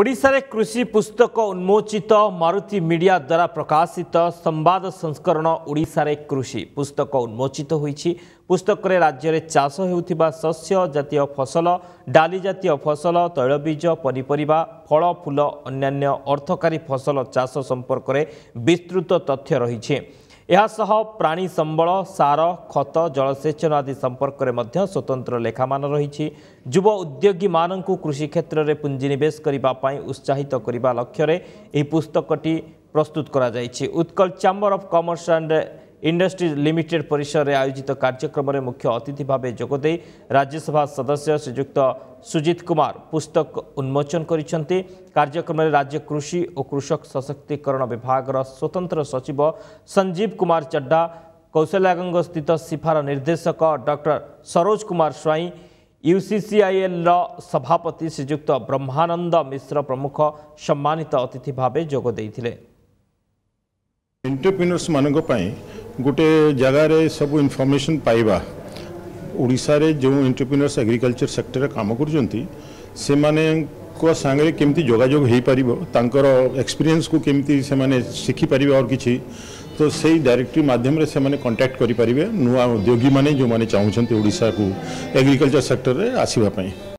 ଓଡ଼ିଶାରେ କୃଷି ପୁସ୍ତକ ଉନ୍ମୋଚିତ ମାରୁତି ମିଡ଼ିଆ ଦ୍ୱାରା ପ୍ରକାଶିତ ସମ୍ବାଦ ସଂସ୍କରଣ ଓଡ଼ିଶାରେ କୃଷି ପୁସ୍ତକ ଉନ୍ମୋଚିତ ହୋଇଛି ପୁସ୍ତକରେ ରାଜ୍ୟରେ ଚାଷ ହେଉଥିବା ଶସ୍ୟ ଜାତୀୟ ଫସଲ ଡାଲି ଜାତୀୟ ଫସଲ ତୈଳବୀଜ ପନିପରିବା ଫଳ ଫୁଲ ଅନ୍ୟାନ୍ୟ ଅର୍ଥକାରୀ ଫସଲ ଚାଷ ସମ୍ପର୍କରେ ବିସ୍ତୃତ ତଥ୍ୟ ରହିଛି ଏହାସହ ପ୍ରାଣୀ ସମ୍ବଳ ସାର ଖତ ଜଳସେଚନ ଆଦି ସମ୍ପର୍କରେ ମଧ୍ୟ ସ୍ୱତନ୍ତ୍ର ଲେଖାମାନ ରହିଛି ଯୁବ ଉଦ୍ୟୋଗୀମାନଙ୍କୁ କୃଷି କ୍ଷେତ୍ରରେ ପୁଞ୍ଜିନିବେଶ କରିବା ପାଇଁ ଉତ୍ସାହିତ କରିବା ଲକ୍ଷ୍ୟରେ ଏହି ପୁସ୍ତକଟି ପ୍ରସ୍ତୁତ କରାଯାଇଛି Utkal chamber of commerce and industry limited পরিসরে আয়োজিত কার্যক্রমে মুখ্য অতিথিভাবে ভাবে যোগদে রাজ্যসভা সদস্য শ্রীযুক্ত সুজিত কুমার পুস্তক উন্মোচন করেছেন কার্যক্রমে রাজ্য কৃষি ও কৃষক সশক্তিকরণ বিভাগের স্বতন্ত্র সচিব সঞ্জীব কুমার চড্ডা কৌশল্যাঙ্গস্থিত সিফার নির্দেশক ডক্টর সরোজ কুমার স্বাইঁ ইউসিসিআইএলর সভাপতি শ্রীযুক্ত ব্রহ্মানন্দ মিশ্র প্রমুখ সম্মানিত অতিথি ভাবে যোগ দিয়ে এন্টরপ্রিনর্স মানুষ गोटे जगार सब इनफर्मेसन पाइबा ओडार जो एंटरप्रिनर्स एग्रीकल्चर सेक्टर काम कर को सांगे केमी जोजोग एक्सपीरियंस को केमी से शिखिपर और किसी तो से डायरेक्टरी मध्यम से कंटाक्ट करें नुआ उद्योगी मैंने जो मैंने चाहते ओडा को एग्रिकलचर सेक्टर में आसवापी